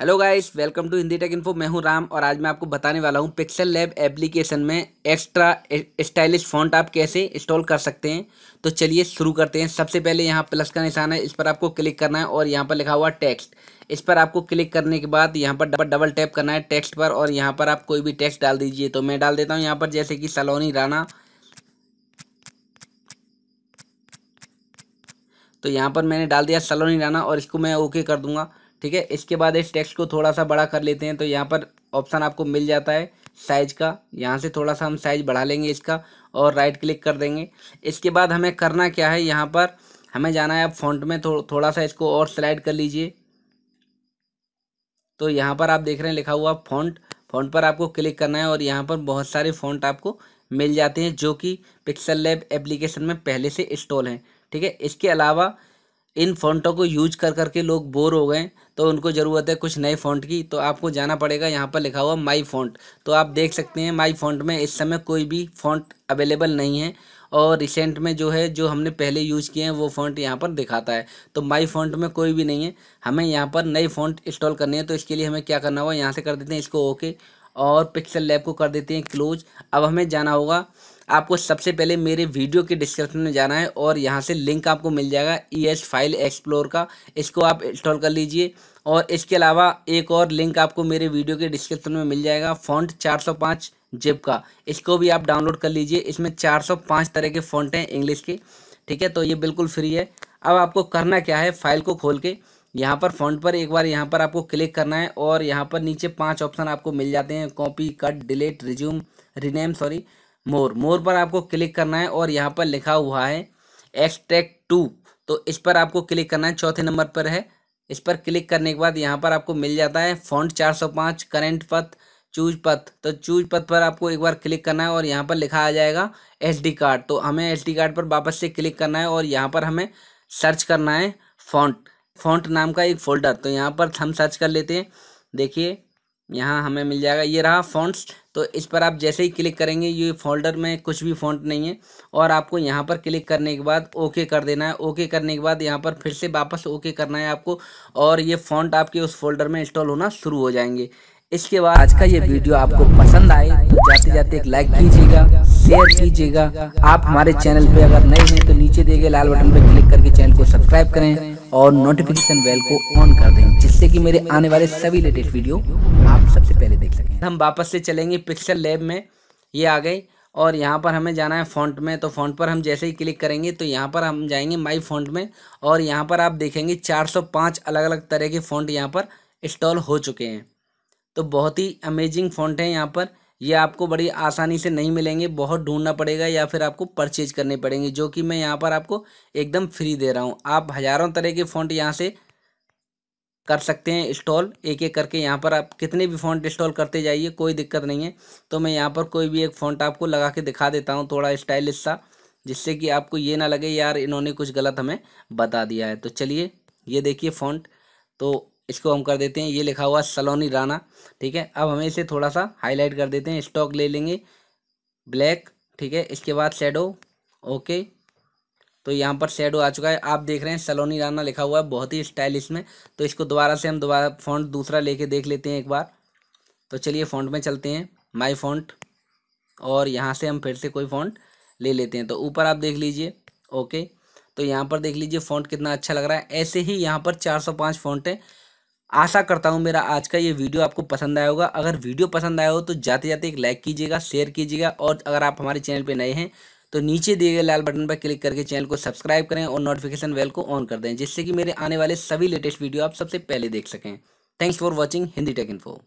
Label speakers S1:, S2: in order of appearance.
S1: hello guys welcome to Hindi tech info मैं हूं राम और आज मैं आपको बताने वाला हूं पिक्सल लैब एप्लीकेशन में एक्स्ट्रा स्टाइलिश फॉन्ट आप कैसे इंस्टॉल कर सकते हैं तो चलिए शुरू करते हैं सबसे पहले यहां प्लस का निशान है इस पर आपको क्लिक करना है और यहां पर लिखा हुआ टेक्स्ट इस पर आपको क्लिक करने के बाद यहाँ पर डबल डबल टैप करना है टेक्स्ट पर और यहाँ पर आप कोई भी टेक्स्ट डाल दीजिए तो मैं डाल देता हूँ यहाँ पर जैसे कि सलोनी राना तो यहाँ पर मैंने डाल दिया सलोनी राना और इसको मैं ओके कर दूंगा ठीक है इसके बाद इस टेक्स्ट को थोड़ा सा बड़ा कर लेते हैं तो यहाँ पर ऑप्शन आपको मिल जाता है साइज का यहाँ से थोड़ा सा हम साइज बढ़ा लेंगे इसका और राइट क्लिक कर देंगे इसके बाद हमें करना क्या है यहाँ पर हमें जाना है आप फॉन्ट में थो, थोड़ा सा इसको और स्लाइड कर लीजिए तो यहाँ पर आप देख रहे हैं लिखा हुआ फॉन्ट फॉन्ट पर आपको क्लिक करना है और यहाँ पर बहुत सारे फॉन्ट आपको मिल जाते हैं जो कि पिक्सल लैब एप्लीकेशन में पहले से इंस्टॉल हैं ठीक है इसके अलावा इन फ़ॉन्टों को यूज कर करके लोग बोर हो गए तो उनको ज़रूरत है कुछ नए फ़ॉन्ट की तो आपको जाना पड़ेगा यहाँ पर लिखा हुआ माई फ़ॉन्ट तो आप देख सकते हैं माई फ़ॉन्ट में इस समय कोई भी फ़ॉन्ट अवेलेबल नहीं है और रिसेंट में जो है जो हमने पहले यूज़ किए हैं वो फ़ॉन्ट यहाँ पर दिखाता है तो माई फ़ॉन्ट में कोई भी नहीं है हमें यहाँ पर नए फ़ॉन्ट इंस्टॉल करनी है तो इसके लिए हमें क्या करना होगा यहाँ से कर देते हैं इसको ओके और पिक्सल लैब को कर देते हैं क्लोज अब हमें जाना होगा आपको सबसे पहले मेरे वीडियो के डिस्क्रिप्शन में जाना है और यहाँ से लिंक आपको मिल जाएगा ई एस फाइल एक्सप्लोर का इसको आप इंस्टॉल कर लीजिए और इसके अलावा एक और लिंक आपको मेरे वीडियो के डिस्क्रिप्शन में मिल जाएगा फॉन्ट 405 जिप का इसको भी आप डाउनलोड कर लीजिए इसमें 405 तरह के फॉन्ट हैं इंग्लिश के ठीक है तो ये बिल्कुल फ्री है अब आपको करना क्या है फाइल को खोल के यहाँ पर फॉन्ट पर एक बार यहाँ पर आपको क्लिक करना है और यहाँ पर नीचे पाँच ऑप्शन आपको मिल जाते हैं copy cut delete resume rename sorry more more पर आपको क्लिक करना है और यहाँ पर लिखा हुआ है एक्सट्रैक्ट टू तो इस पर आपको क्लिक करना है चौथे नंबर पर है इस पर क्लिक करने के बाद यहाँ पर आपको मिल जाता है फॉन्ट पाँच करेंट पथ चूज पथ तो चूज पथ पर आपको एक बार क्लिक करना है और यहाँ पर लिखा आ जाएगा डी कार्ड तो हमें डी कार्ड पर वापस से क्लिक करना है और यहाँ पर हमें सर्च करना है फॉन्ट फॉन्ट नाम का एक फोल्डर तो यहाँ पर हम सर्च कर लेते हैं देखिए यहाँ हमें मिल जाएगा ये रहा फॉन्ट्स तो इस पर आप जैसे ही क्लिक करेंगे ये फोल्डर में कुछ भी फॉन्ट नहीं है और आपको यहाँ पर क्लिक करने के बाद ओके कर देना है ओके करने के बाद यहाँ पर फिर से वापस ओके करना है आपको और ये फॉन्ट आपके उस फोल्डर में इंस्टॉल होना शुरू हो जाएंगे इसके बाद आज का ये वीडियो आपको पसंद आए तो जाते जाते एक लाइक कीजिएगा शेयर कीजिएगा आप हमारे चैनल पे अगर नए हैं तो नीचे दिए गए लाल बटन पर क्लिक करके चैनल को सब्सक्राइब करें और नोटिफिकेशन बेल को ऑन कर दें जिससे कि मेरे आने वाले सभी लेटेस्ट वीडियो हम सबसे पहले देख सकें हम वापस से चलेंगे पिक्सल लैब में ये आ गए और यहाँ पर हमें जाना है फ़ॉन्ट में तो फ़ॉन्ट पर हम जैसे ही क्लिक करेंगे तो यहाँ पर हम जाएंगे माई फ़ॉन्ट में और यहाँ पर आप देखेंगे 405 अलग अलग तरह के फ़ॉन्ट यहाँ पर इंस्टॉल हो चुके हैं तो बहुत ही अमेजिंग फ़ॉन्ट है यहाँ पर ये आपको बड़ी आसानी से नहीं मिलेंगे बहुत ढूंढना पड़ेगा या फिर आपको परचेज करने पड़ेंगे जो कि मैं यहाँ पर आपको एकदम फ्री दे रहा हूँ आप हज़ारों तरह के फोन यहाँ से कर सकते हैं इंस्टॉल एक एक करके यहाँ पर आप कितने भी फ़ॉन्ट इंस्टॉल करते जाइए कोई दिक्कत नहीं है तो मैं यहाँ पर कोई भी एक फ़ॉन्ट आपको लगा के दिखा देता हूँ थोड़ा स्टाइलिश सा जिससे कि आपको ये ना लगे यार इन्होंने कुछ गलत हमें बता दिया है तो चलिए ये देखिए फ़ॉन्ट तो इसको हम कर देते हैं ये लिखा हुआ सलोनी राना ठीक है अब हमें इसे थोड़ा सा हाईलाइट कर देते हैं स्टॉक ले लेंगे ब्लैक ठीक है इसके बाद शेडो ओके तो यहाँ पर शेडो आ चुका है आप देख रहे हैं सलोनी राना लिखा हुआ है बहुत ही स्टाइलिश में तो इसको दोबारा से हम दोबारा फ़ॉन्ट दूसरा लेके देख लेते हैं एक बार तो चलिए फ़ॉन्ट में चलते हैं माई फ़ॉन्ट और यहाँ से हम फिर से कोई फ़ॉन्ट ले लेते हैं तो ऊपर आप देख लीजिए ओके तो यहाँ पर देख लीजिए फ़ॉन्ट कितना अच्छा लग रहा है ऐसे ही यहाँ पर चार सौ पाँच फ़ॉन्ट है आशा करता हूँ मेरा आज का ये वीडियो आपको पसंद आया होगा अगर वीडियो पसंद आया हो तो जाते जाते एक लाइक कीजिएगा शेयर कीजिएगा और अगर आप हमारे चैनल पर नए हैं तो नीचे दिए गए लाल बटन पर क्लिक करके चैनल को सब्सक्राइब करें और नोटिफिकेशन बेल को ऑन कर दें जिससे कि मेरे आने वाले सभी लेटेस्ट वीडियो आप सबसे पहले देख सकें thanks for watching Hindi tech info